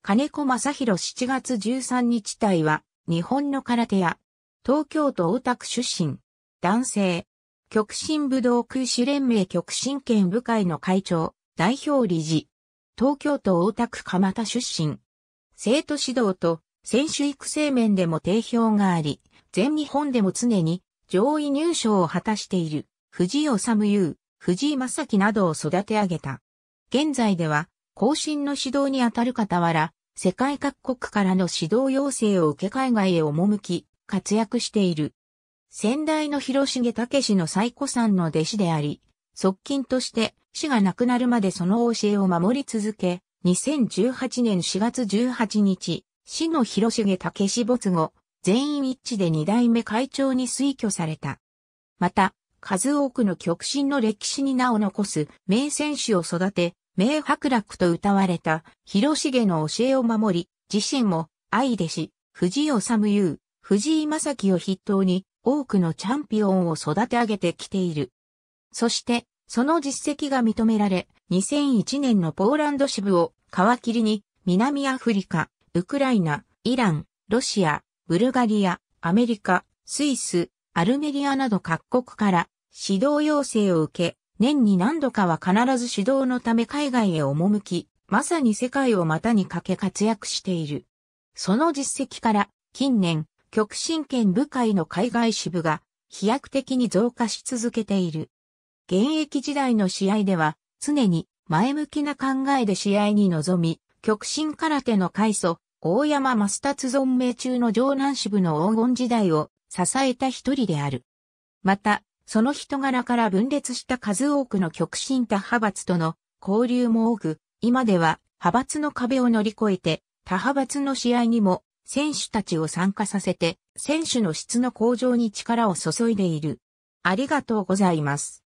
金子正宏7月13日隊は、日本の空手屋。東京都大田区出身。男性。極真武道空手連盟極真県部会の会長、代表理事。東京都大田区蒲田出身。生徒指導と選手育成面でも定評があり、全日本でも常に上位入賞を果たしている藤井治優、藤井正樹などを育て上げた。現在では後進の指導にあたる傍ら、世界各国からの指導要請を受け海外へ赴き、活躍している。先代の広重武の最古さんの弟子であり、側近として、死が亡くなるまでその教えを守り続け、2018年4月18日、死の広重武没後、全員一致で二代目会長に推挙された。また、数多くの極真の歴史に名を残す名選手を育て、名白楽と歌われた広重の教えを守り、自身も愛弟子、藤井治優、藤井正樹を筆頭に多くのチャンピオンを育て上げてきている。そして、その実績が認められ、2001年のポーランド支部を皮切りに、南アフリカ、ウクライナ、イラン、ロシア、ブルガリア、アメリカ、スイス、アルメリアなど各国から指導要請を受け、年に何度かは必ず指導のため海外へ赴き、まさに世界を股にかけ活躍している。その実績から、近年、極真剣部会の海外支部が飛躍的に増加し続けている。現役時代の試合では、常に前向きな考えで試合に臨み、極真空手の開祖、大山マ達存命中の城南支部の黄金時代を支えた一人である。また、その人柄から分裂した数多くの極真他派閥との交流も多く、今では派閥の壁を乗り越えて、他派閥の試合にも選手たちを参加させて、選手の質の向上に力を注いでいる。ありがとうございます。